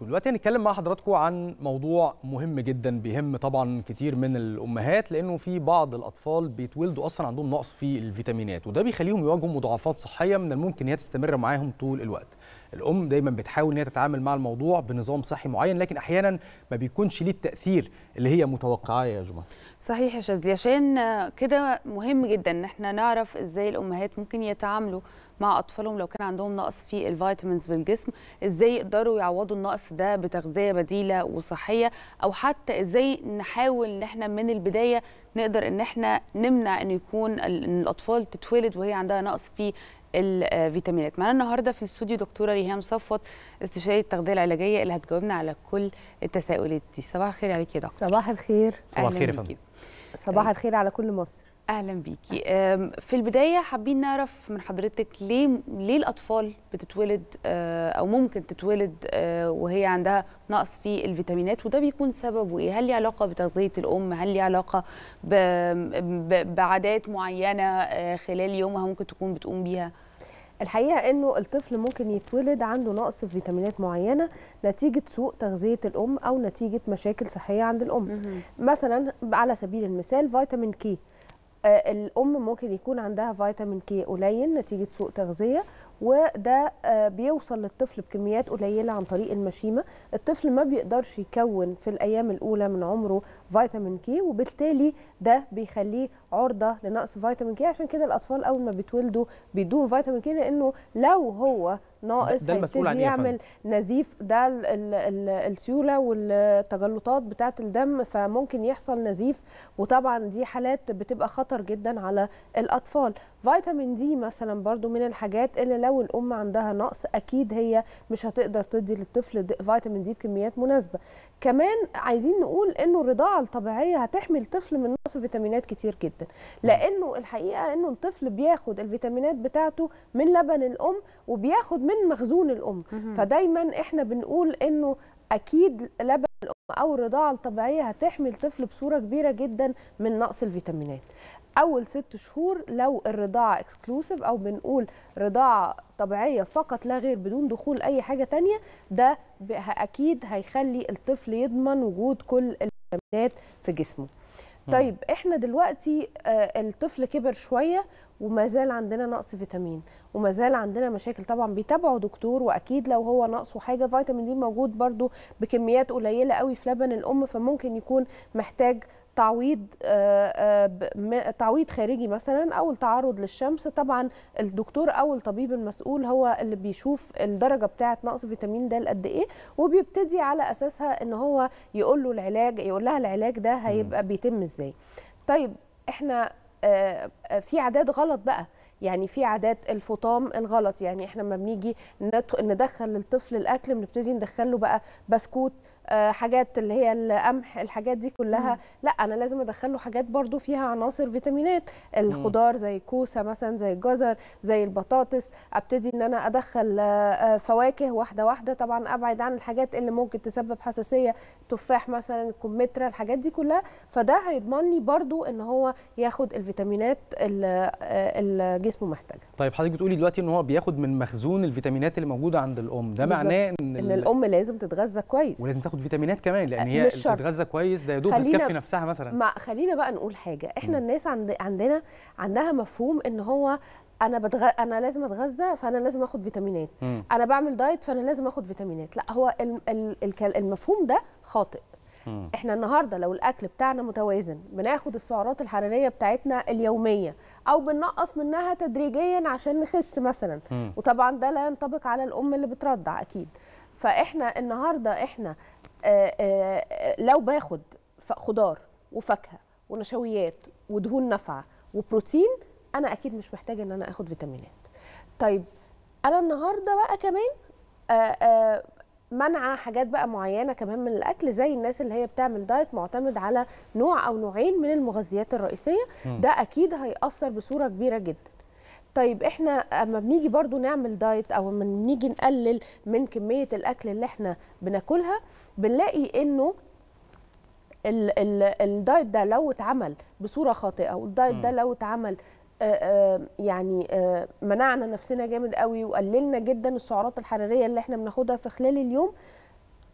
دلوقتي يعني هنتكلم مع حضراتكم عن موضوع مهم جدا بيهم طبعا كتير من الامهات لانه في بعض الاطفال بيتولدوا اصلا عندهم نقص في الفيتامينات وده بيخليهم يواجهوا مضاعفات صحيه من الممكن ان هي تستمر معاهم طول الوقت الام دايما بتحاول ان هي تتعامل مع الموضوع بنظام صحي معين لكن احيانا ما بيكونش ليه التاثير اللي هي متوقعاه يا جماعه صحيح يا شاذلي عشان كده مهم جدا ان احنا نعرف ازاي الامهات ممكن يتعاملوا مع اطفالهم لو كان عندهم نقص في الفيتامينز بالجسم ازاي يقدروا يعوضوا النقص ده بتغذيه بديله وصحيه او حتى ازاي نحاول ان احنا من البدايه نقدر ان احنا نمنع ان يكون ان الاطفال تتولد وهي عندها نقص في الفيتامينات معانا النهارده في الاستوديو دكتوره ريهام صفوت استشاريه التغذيه العلاجيه اللي هتجاوبنا على كل التساؤلات دي صباح الخير عليك يا دكتور صباح الخير صباح الخير يا فندم صباح الخير على كل مصر اهلا بيكي في البدايه حابين نعرف من حضرتك ليه ليه الاطفال بتتولد أه، او ممكن تتولد أه، وهي عندها نقص في الفيتامينات وده بيكون سببه ايه هل له علاقه بتغذيه الام هل له علاقه بعادات معينه أه، خلال يومها ممكن تكون بتقوم بيها الحقيقه انه الطفل ممكن يتولد عنده نقص في فيتامينات معينه نتيجه سوء تغذيه الام او نتيجه مشاكل صحيه عند الام مثلا على سبيل المثال فيتامين كي آه، الام ممكن يكون عندها فيتامين كي قليل نتيجه سوء تغذيه وده آه، بيوصل للطفل بكميات قليله عن طريق المشيمه الطفل ما بيقدرش يكون في الايام الاولى من عمره فيتامين كي وبالتالي ده بيخليه عرضه لنقص فيتامين كي عشان كده الاطفال اول ما بيتولدوا بيدوهم فيتامين كي لانه لو هو ناقص ده هيبتدي عن إيه يعمل نزيف ده الـ الـ الـ السيوله والتجلطات بتاعه الدم فممكن يحصل نزيف وطبعا دي حالات بتبقى خطر جدا على الاطفال فيتامين دي مثلا برضو من الحاجات اللي لو الام عندها نقص اكيد هي مش هتقدر تدي للطفل فيتامين دي بكميات مناسبه كمان عايزين نقول انه الرضاعه الطبيعيه هتحمي الطفل من نقص فيتامينات كتير جدا لانه الحقيقه انه الطفل بياخد الفيتامينات بتاعته من لبن الام وبياخد من من مخزون الام فدايما احنا بنقول انه اكيد لبن الام او الرضاعه الطبيعيه هتحمي الطفل بصوره كبيره جدا من نقص الفيتامينات اول ست شهور لو الرضاعه اكسكلوسيف او بنقول رضاعه طبيعيه فقط لا غير بدون دخول اي حاجه تانية ده اكيد هيخلي الطفل يضمن وجود كل الفيتامينات في جسمه طيب احنا دلوقتي آه، الطفل كبر شويه وما زال عندنا نقص فيتامين وما زال عندنا مشاكل طبعا بيتابعوا دكتور واكيد لو هو ناقصه حاجه فيتامين دي موجود برده بكميات قليله قوي في لبن الام فممكن يكون محتاج تعويض آه، آه، تعويض خارجي مثلا او التعرض للشمس طبعا الدكتور او الطبيب المسؤول هو اللي بيشوف الدرجه بتاعه نقص فيتامين د قد ايه وبيبتدي على اساسها ان هو يقول له العلاج يقول لها العلاج ده هيبقى بيتم ازاي طيب احنا آه، في عادات غلط بقى يعني في عادات الفطام الغلط يعني احنا لما بنيجي ندخل للطفل الاكل بنبتدي ندخله بقى بسكوت آه، حاجات اللي هي القمح الحاجات دي كلها مم. لا انا لازم ادخل له حاجات برضو فيها عناصر فيتامينات الخضار زي الكوسه مثلا زي الجزر زي البطاطس ابتدي ان انا ادخل آه، آه، فواكه واحده واحده طبعا ابعد عن الحاجات اللي ممكن تسبب حساسيه تفاح مثلا الكمثرى الحاجات دي كلها فده هيضمن لي برضو ان هو ياخد الفيتامينات اللي جسمه محتاجها طيب حضرتك بتقولي دلوقتي ان هو بياخد من مخزون الفيتامينات اللي موجوده عند الام ده معناه ان, إن الام لازم تتغذى كويس ولازم تاخد تاخد فيتامينات كمان لان أه، هي بتتغذى كويس ده يا دوب بتكفي نفسها مثلا ما خلينا بقى نقول حاجه احنا م. الناس عند عندنا عندها مفهوم ان هو انا بتغ... انا لازم اتغذى فانا لازم اخد فيتامينات م. انا بعمل دايت فانا لازم اخد فيتامينات لا هو ال... ال... المفهوم ده خاطئ احنا النهارده لو الاكل بتاعنا متوازن بناخد السعرات الحراريه بتاعتنا اليوميه او بننقص منها تدريجيا عشان نخس مثلا وطبعا ده لا ينطبق على الام اللي بترضع اكيد فاحنا النهارده احنا آه، آه، لو باخد خضار وفاكهه ونشويات ودهون نافعه وبروتين انا اكيد مش محتاجه ان انا اخد فيتامينات طيب انا النهارده بقى كمان آه، منع حاجات بقى معينه كمان من الاكل زي الناس اللي هي بتعمل دايت معتمد على نوع او نوعين من المغذيات الرئيسيه ده اكيد هيأثر بصوره كبيره جدا طيب احنا اما بنيجي برضو نعمل دايت او اما بنيجي نقلل من كميه الاكل اللي احنا بناكلها بنلاقي انه ال ال الدايت ده لو اتعمل بصوره خاطئه والدايت ده لو اتعمل يعني منعنا نفسنا جامد قوي وقللنا جدا السعرات الحراريه اللي احنا بناخدها في خلال اليوم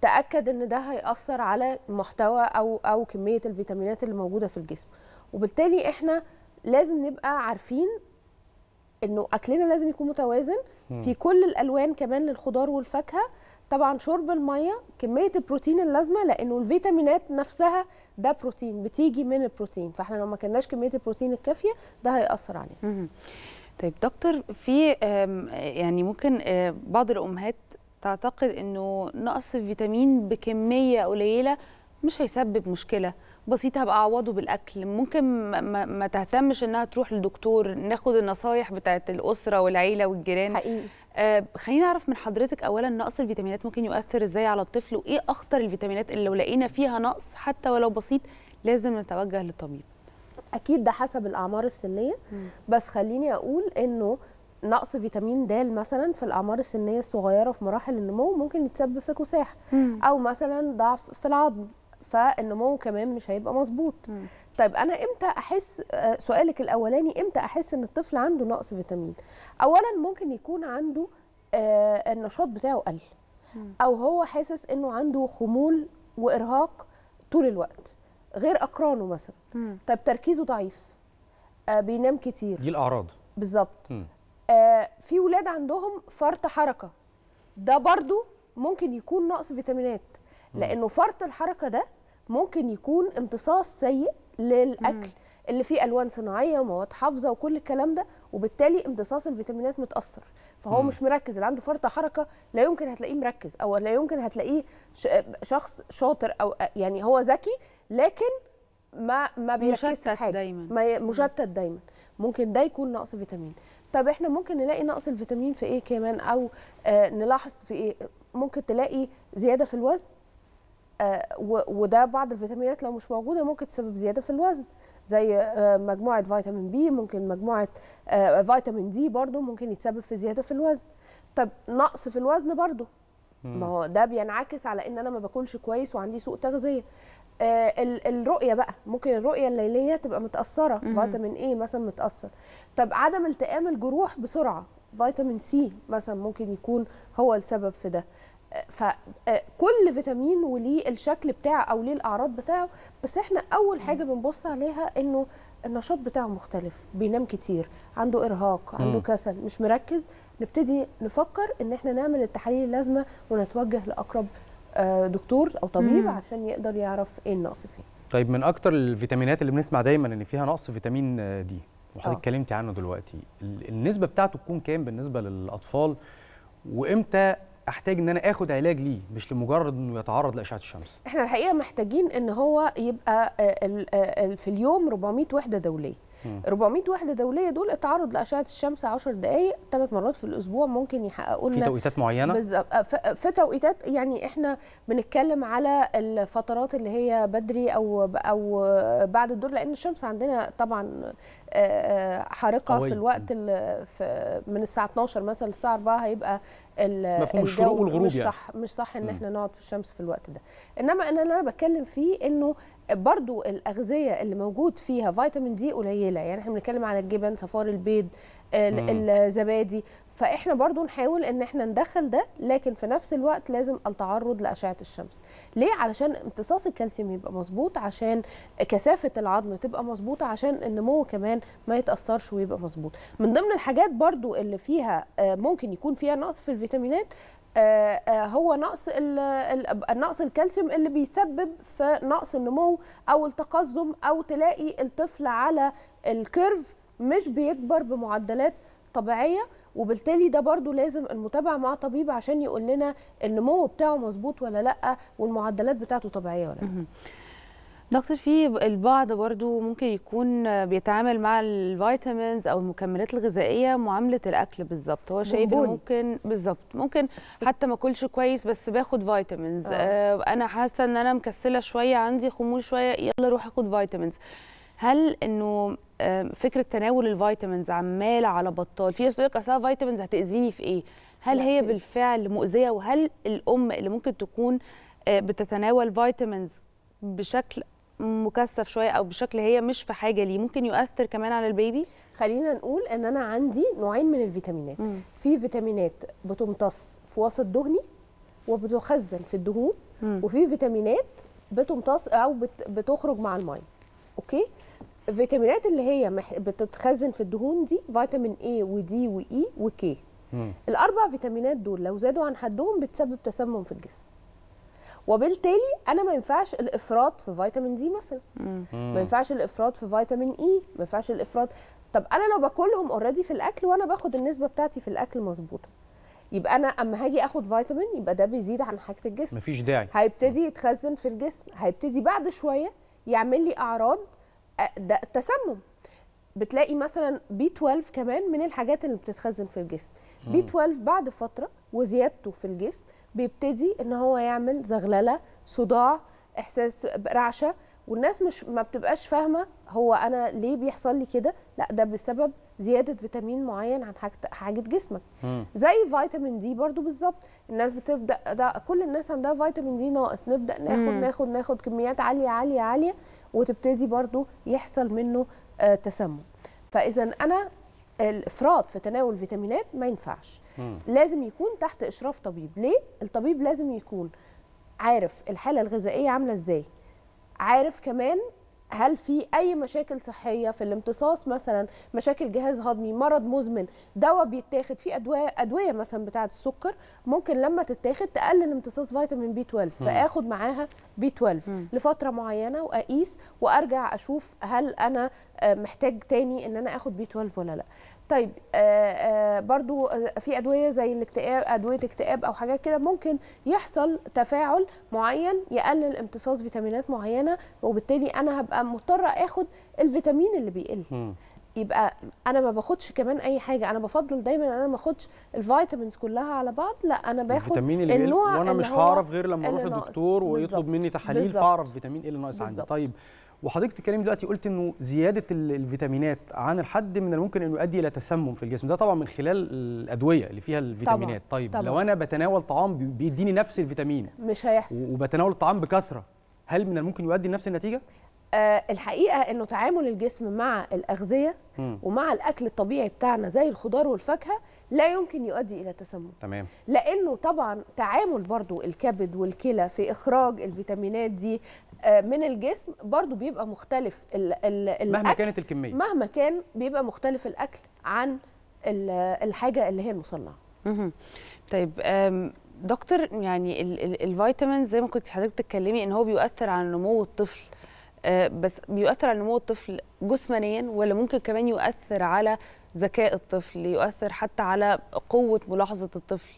تاكد ان ده هياثر على محتوى او او كميه الفيتامينات اللي موجوده في الجسم وبالتالي احنا لازم نبقى عارفين انه اكلنا لازم يكون متوازن في كل الالوان كمان للخضار والفاكهه طبعا شرب الميه كميه البروتين اللازمه لانه الفيتامينات نفسها ده بروتين بتيجي من البروتين فاحنا لو ما كناش كميه البروتين الكافيه ده هياثر علينا طيب دكتور في يعني ممكن آه، بعض الامهات تعتقد انه نقص الفيتامين بكميه قليله مش هيسبب مشكله بسيطه هبقى اعوضه بالاكل ممكن ما, ما تهتمش انها تروح للدكتور ناخد النصايح بتاعت الاسره والعيله والجيران حقيقي آه خلينا نعرف من حضرتك اولا نقص الفيتامينات ممكن يؤثر ازاي على الطفل وايه اخطر الفيتامينات اللي لو لقينا فيها نقص حتى ولو بسيط لازم نتوجه للطبيب اكيد ده حسب الاعمار السنيه م. بس خليني اقول انه نقص فيتامين د مثلا في الاعمار السنيه الصغيره في مراحل النمو ممكن يتسبب في كساح او مثلا ضعف في العظم فالنمو كمان مش هيبقى مظبوط طيب انا امتى احس آه، سؤالك الاولاني امتى احس ان الطفل عنده نقص فيتامين اولا ممكن يكون عنده آه، النشاط بتاعه قل او هو حاسس انه عنده خمول وارهاق طول الوقت غير اقرانه مثلا طب تركيزه ضعيف آه بينام كتير دي الاعراض بالظبط آه في ولاد عندهم فرط حركه ده برضو ممكن يكون نقص فيتامينات لانه فرط الحركه ده ممكن يكون امتصاص سيء للاكل مم. اللي فيه الوان صناعيه ومواد حافظه وكل الكلام ده وبالتالي امتصاص الفيتامينات متاثر فهو مم. مش مركز اللي عنده فرط حركه لا يمكن هتلاقيه مركز او لا يمكن هتلاقيه شخص شاطر او يعني هو ذكي لكن ما ما بيركزش حاجه دايما ما مشتت دايما ممكن ده يكون نقص فيتامين طب احنا ممكن نلاقي نقص الفيتامين في ايه كمان او آه نلاحظ في ايه ممكن تلاقي زياده في الوزن آه، وده بعض الفيتامينات لو مش موجوده ممكن تسبب زياده في الوزن زي آه، مجموعه فيتامين بي ممكن مجموعه آه، فيتامين دي برضو ممكن يتسبب في زياده في الوزن طب نقص في الوزن برضو ما هو ده بينعكس على ان انا ما باكلش كويس وعندي سوء تغذيه آه الرؤيه بقى ممكن الرؤيه الليليه تبقى متاثره فيتامين ايه مثلا متاثر طب عدم التئام الجروح بسرعه فيتامين سي مثلا ممكن يكون هو السبب في ده فكل آه، فيتامين وليه الشكل بتاعه او ليه الاعراض بتاعه بس احنا اول حاجه بنبص عليها انه النشاط بتاعه مختلف بينام كتير عنده ارهاق عنده م. كسل مش مركز نبتدي نفكر ان احنا نعمل التحاليل اللازمه ونتوجه لاقرب آه، دكتور او طبيب م. عشان يقدر يعرف ايه النقص فيه طيب من اكتر الفيتامينات اللي بنسمع دايما ان فيها نقص فيتامين آه، دي وحضرتك اتكلمتي عنه دلوقتي النسبه بتاعته تكون كام بالنسبه للاطفال وامتى احتاج ان انا اخد علاج ليه مش لمجرد انه يتعرض لاشعه الشمس احنا الحقيقه محتاجين ان هو يبقى آه، آه، في اليوم 400 وحده دوليه 400 وحده دوليه دول التعرض لاشعه الشمس 10 دقائق ثلاث مرات في الاسبوع ممكن يحققوا لنا في توقيتات معينه بالظبط آه، في توقيتات يعني احنا بنتكلم على الفترات اللي هي بدري او او بعد الدور لان الشمس عندنا طبعا حارقه في الوقت في من الساعه 12 مثلا الساعه 4 هيبقى مفهوم الشروق والغروب مش يعني. صح مش صح ان احنا نقعد في الشمس في الوقت ده انما انا اللي انا بتكلم فيه انه برضو الاغذيه اللي موجود فيها فيتامين دي قليله يعني احنا بنتكلم على الجبن صفار البيض الزبادي فاحنا برضو نحاول ان احنا ندخل ده لكن في نفس الوقت لازم التعرض لاشعه الشمس ليه علشان امتصاص الكالسيوم يبقى مظبوط عشان كثافه العظم تبقى مظبوطه عشان النمو كمان ما يتاثرش ويبقى مظبوط من ضمن الحاجات برضو اللي فيها آه، ممكن يكون فيها نقص في الفيتامينات آه، آه، هو نقص النقص الكالسيوم اللي بيسبب في نقص النمو او التقزم او تلاقي الطفل على الكيرف مش بيكبر بمعدلات طبيعيه وبالتالي ده برضو لازم المتابعه مع طبيب عشان يقول لنا النمو بتاعه مظبوط ولا لا والمعدلات بتاعته طبيعيه ولا لا دكتور في البعض برضو ممكن يكون بيتعامل مع الفيتامينز او المكملات الغذائيه معامله الاكل بالظبط هو شايف ممكن بالظبط ممكن حتى ما اكلش كويس بس باخد فيتامينز آه. آه انا حاسه ان انا مكسله شويه عندي خمول شويه يلا روح اخد فيتامينز هل انه فكره تناول الفيتامينز عماله على بطال في ناس بتقول لك اصل الفيتامينز هتاذيني في ايه هل هي بالفعل مؤذيه وهل الام اللي ممكن تكون آه، بتتناول فيتامينز بشكل مكثف شويه او بشكل هي مش في حاجه ليه ممكن يؤثر كمان على البيبي خلينا نقول ان انا عندي نوعين من الفيتامينات مم. في فيتامينات بتمتص في وسط دهني وبتخزن في الدهون مم. وفي فيتامينات بتمتص او بتخرج مع الميه اوكي الفيتامينات اللي هي بتتخزن في الدهون دي فيتامين A ودي وإي وكي الاربع فيتامينات دول لو زادوا عن حدهم بتسبب تسمم في الجسم وبالتالي انا ما ينفعش الافراط في فيتامين دي مثلا ما ينفعش الافراط في فيتامين اي e، ما ينفعش الافراط طب انا لو باكلهم اوريدي في الاكل وانا باخد النسبه بتاعتي في الاكل مظبوطه يبقى انا اما هاجي اخد فيتامين يبقى ده بيزيد عن حاجه الجسم مفيش داعي هيبتدي يتخزن في الجسم هيبتدي بعد شويه يعمل لي اعراض ده التسمم بتلاقي مثلا بي 12 كمان من الحاجات اللي بتتخزن في الجسم مم. بي 12 بعد فتره وزيادته في الجسم بيبتدي ان هو يعمل زغلله صداع احساس برعشه والناس مش ما بتبقاش فاهمه هو انا ليه بيحصل لي كده لا ده بسبب زياده فيتامين معين عن حاجه حاجه جسمك مم. زي فيتامين دي برضو بالظبط الناس بتبدا ده كل الناس عندها فيتامين دي ناقص نبدا ناخد مم. ناخد ناخد كميات عاليه عاليه عاليه وتبتدي برضو يحصل منه آه، تسمم فاذا انا الافراط في تناول فيتامينات ما ينفعش لازم يكون تحت اشراف طبيب ليه الطبيب لازم يكون عارف الحاله الغذائيه عامله ازاي عارف كمان هل في اي مشاكل صحيه في الامتصاص مثلا مشاكل جهاز هضمي مرض مزمن دواء بيتاخد في ادويه ادويه مثلا بتاعه السكر ممكن لما تتاخد تقلل امتصاص فيتامين بي 12 فاخد معاها بي 12 لفتره معينه واقيس وارجع اشوف هل انا آه، محتاج تاني ان انا اخد بي 12 ولا لا طيب آه، آه، برضو آه، في ادويه زي الاكتئاب ادويه اكتئاب او حاجات كده ممكن يحصل تفاعل معين يقلل امتصاص فيتامينات معينه وبالتالي انا هبقى مضطره اخد الفيتامين اللي بيقل يبقى انا ما باخدش كمان اي حاجه انا بفضل دايما انا ما اخدش الفيتامينز كلها على بعض لا انا باخد اللي النوع وانا مش هعرف غير لما اروح الدكتور ويطلب مني تحاليل فاعرف فيتامين ايه اللي ناقص عندي طيب وحضرتك تتكلمي دلوقتي قلت انه زياده الفيتامينات عن الحد من الممكن انه يؤدي الى تسمم في الجسم ده طبعا من خلال الادويه اللي فيها الفيتامينات طبعًا. طيب طبعًا. لو انا بتناول طعام بيديني نفس الفيتامين مش هيحصل وبتناول الطعام بكثره هل من الممكن يؤدي لنفس النتيجه آه الحقيقه انه تعامل الجسم مع الاغذيه ومع الاكل الطبيعي بتاعنا زي الخضار والفاكهه لا يمكن يؤدي الى تسمم تمام لانه طبعا تعامل برضو الكبد والكلى في اخراج الفيتامينات دي آه، من الجسم برضو بيبقى مختلف الـ الـ الاكل مهما كانت الكميه مهما كان بيبقى مختلف الاكل عن الحاجه اللي هي المصنعه طيب دكتور يعني الفيتامين زي ما كنت حضرتك بتتكلمي ان هو بيؤثر على نمو الطفل آه، بس بيؤثر على نمو الطفل جسمانيا ولا ممكن كمان يؤثر على ذكاء الطفل يؤثر حتى على قوة ملاحظة الطفل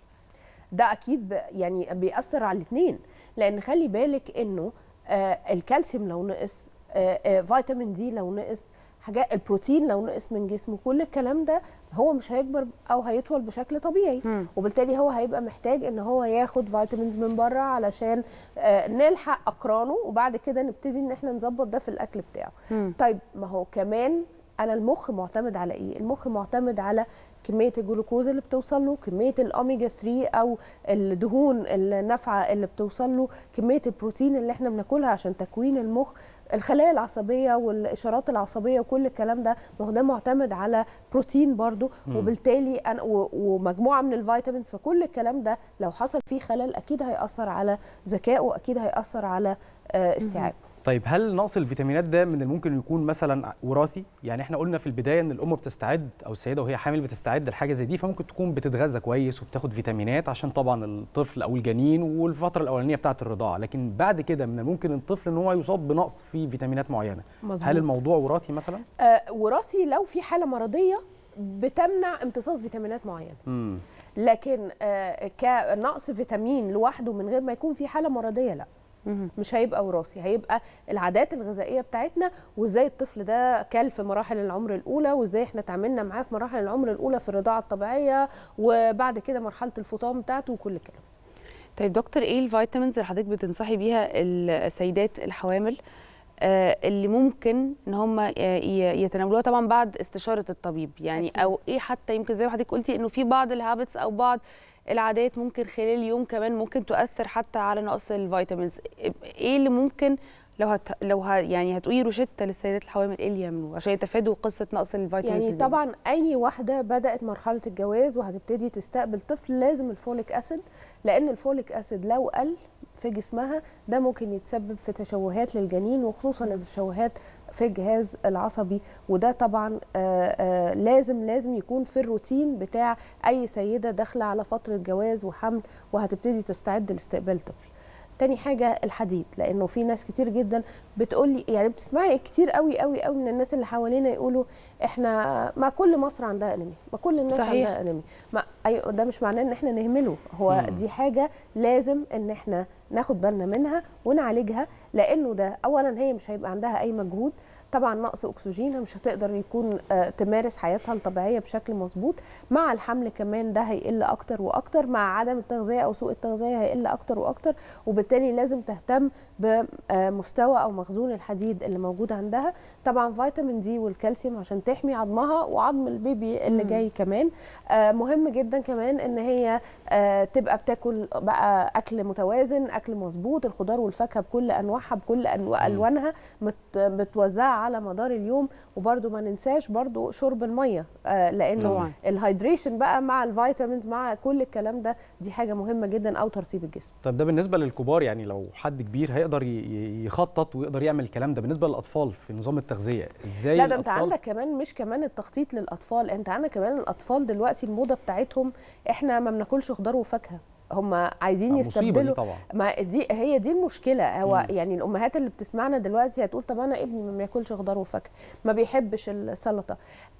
ده أكيد يعني بيأثر على الاثنين لأن خلي بالك إنه آه، الكالسيوم لو نقص آه، فيتامين دي لو نقص حاجات البروتين لو نقص من جسمه كل الكلام ده هو مش هيكبر او هيطول بشكل طبيعي م. وبالتالي هو هيبقى محتاج ان هو ياخد فيتامينز من بره علشان آه نلحق اقرانه وبعد كده نبتدي ان احنا نظبط ده في الاكل بتاعه م. طيب ما هو كمان انا المخ معتمد على ايه المخ معتمد على كميه الجلوكوز اللي بتوصل له كميه الاوميجا 3 او الدهون النافعه اللي بتوصل له كميه البروتين اللي احنا بناكلها عشان تكوين المخ الخلايا العصبيه والاشارات العصبيه وكل الكلام ده ما هو ده معتمد على بروتين برضو وبالتالي أنا ومجموعه من الفيتامينز فكل الكلام ده لو حصل فيه خلل اكيد هياثر على ذكائه اكيد هياثر على آه، استيعابه طيب هل نقص الفيتامينات ده من الممكن يكون مثلا وراثي؟ يعني احنا قلنا في البدايه ان الام بتستعد او السيده وهي حامل بتستعد لحاجه زي دي فممكن تكون بتتغذى كويس وبتاخد فيتامينات عشان طبعا الطفل او الجنين والفتره الاولانيه بتاعه الرضاعه، لكن بعد كده من الممكن الطفل ان هو يصاب بنقص في فيتامينات معينه. مزبوط. هل الموضوع وراثي مثلا؟ آه وراثي لو في حاله مرضيه بتمنع امتصاص فيتامينات معينه. مم. لكن آه كنقص فيتامين لوحده من غير ما يكون في حاله مرضيه لا. مش هيبقى وراثي هيبقى العادات الغذائيه بتاعتنا وازاي الطفل ده كل في مراحل العمر الاولى وازاي احنا اتعاملنا معاه في مراحل العمر الاولى في الرضاعه الطبيعيه وبعد كده مرحله الفطام بتاعته وكل الكلام طيب دكتور ايه الفيتامينز اللي حضرتك بتنصحي بيها السيدات الحوامل آه، اللي ممكن ان هم يتناولوها طبعا بعد استشاره الطبيب يعني أكيد. او ايه حتى يمكن زي ما حضرتك قلتي انه في بعض الهابتس او بعض العادات ممكن خلال اليوم كمان ممكن تؤثر حتى على نقص الفيتامينز ايه اللي ممكن لو هت... لو ه... يعني هتقولي روشته للسيدات الحوامل ايه اللي يعملوه عشان يتفادوا قصه نقص الفيتامين يعني طبعا اي واحده بدات مرحله الجواز وهتبتدي تستقبل طفل لازم الفوليك اسيد لان الفوليك اسيد لو قل في جسمها ده ممكن يتسبب في تشوهات للجنين وخصوصا التشوهات في الجهاز العصبي وده طبعا آآ آه، آآ آه، لازم لازم يكون في الروتين بتاع اي سيده داخله على فتره جواز وحمل وهتبتدي تستعد لاستقبال طفل تاني حاجه الحديد لانه في ناس كتير جدا بتقول لي يعني بتسمعي كتير قوي قوي قوي من الناس اللي حوالينا يقولوا احنا ما كل مصر عندها أنمي ما كل الناس صحيح. عندها أنمي ما اي أيوة، ده مش معناه ان احنا نهمله هو مم. دي حاجه لازم ان احنا ناخد بالنا منها ونعالجها لانه ده اولا هي مش هيبقى عندها اي مجهود طبعا نقص اكسجينها مش هتقدر يكون آه، تمارس حياتها الطبيعيه بشكل مظبوط مع الحمل كمان ده هيقل اكتر واكتر مع عدم التغذيه او سوء التغذيه هيقل اكتر واكتر وبالتالي لازم تهتم بمستوى او مخزون الحديد اللي موجود عندها طبعا فيتامين دي والكالسيوم عشان تحمي عظمها وعظم البيبي اللي جاي كمان آه، مهم جدا كمان ان هي آه، تبقى بتاكل بقى اكل متوازن اكل مظبوط الخضار والفاكهه بكل انواعها بكل الوانها متوزعه على مدار اليوم وبرده ما ننساش برده شرب الميه آه، لانه الهايدريشن بقى مع الفيتامينز مع كل الكلام ده دي حاجه مهمه جدا او ترطيب الجسم طب ده بالنسبه للكبار يعني لو حد كبير هيقدر يقدر يخطط ويقدر يعمل الكلام ده بالنسبه للاطفال في نظام التغذيه ازاي لا ده انت عندك كمان مش كمان التخطيط للاطفال انت عندك كمان الاطفال دلوقتي الموضه بتاعتهم احنا ما بناكلش خضار وفاكهه هم عايزين يستبدلوا طبعا. ما دي هي دي المشكله هو يعني الامهات اللي بتسمعنا دلوقتي هتقول طب انا ابني ما بياكلش خضار وفاكهه ما بيحبش السلطه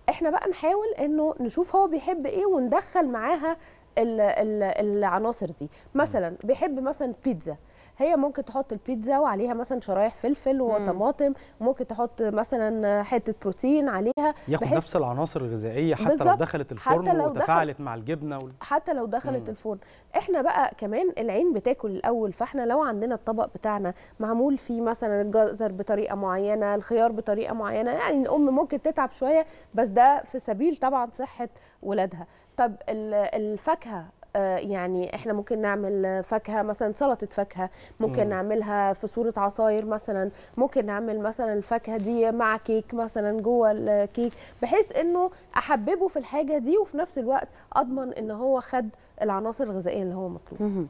احنا بقى نحاول انه نشوف هو بيحب ايه وندخل معاها العناصر دي مثلا بيحب مثلا بيتزا هي ممكن تحط البيتزا وعليها مثلا شرايح فلفل وطماطم ممكن تحط مثلا حته بروتين عليها ياخد نفس العناصر الغذائيه حتى لو دخلت الفرن لو وتفاعلت مع الجبنه وال... حتى لو دخلت مم. الفرن احنا بقى كمان العين بتاكل الاول فاحنا لو عندنا الطبق بتاعنا معمول فيه مثلا الجزر بطريقه معينه الخيار بطريقه معينه يعني الام ممكن تتعب شويه بس ده في سبيل طبعا صحه ولادها طب الفاكهه آه، يعني احنا ممكن نعمل فاكهه مثلا سلطه فاكهه ممكن مم. نعملها في صوره عصاير مثلا ممكن نعمل مثلا الفاكهه دي مع كيك مثلا جوه الكيك بحيث انه احببه في الحاجه دي وفي نفس الوقت اضمن ان هو خد العناصر الغذائيه اللي هو مطلوب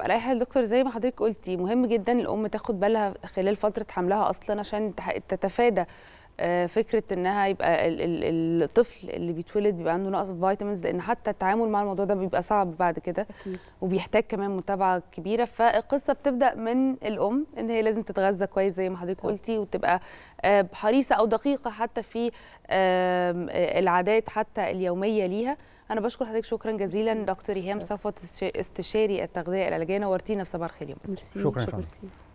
رايحه الدكتور زي ما حضرتك قلتي مهم جدا الام تاخد بالها خلال فتره حملها اصلا عشان تتفادى آه، فكره انها يبقى الطفل اللي بيتولد بيبقى عنده نقص في فيتامينز لان حتى التعامل مع الموضوع ده بيبقى صعب بعد كده وبيحتاج كمان متابعه كبيره فالقصه بتبدا من الام ان هي لازم تتغذى كويس زي ما حضرتك قلتي وتبقى آه، حريصه او دقيقه حتى في العادات حتى اليوميه ليها انا بشكر حضرتك شكرا جزيلا دكتور ايهام صفوت استشاري التغذيه العلاجيه نورتينا في صباح الخير يوم شكرا, شكرا.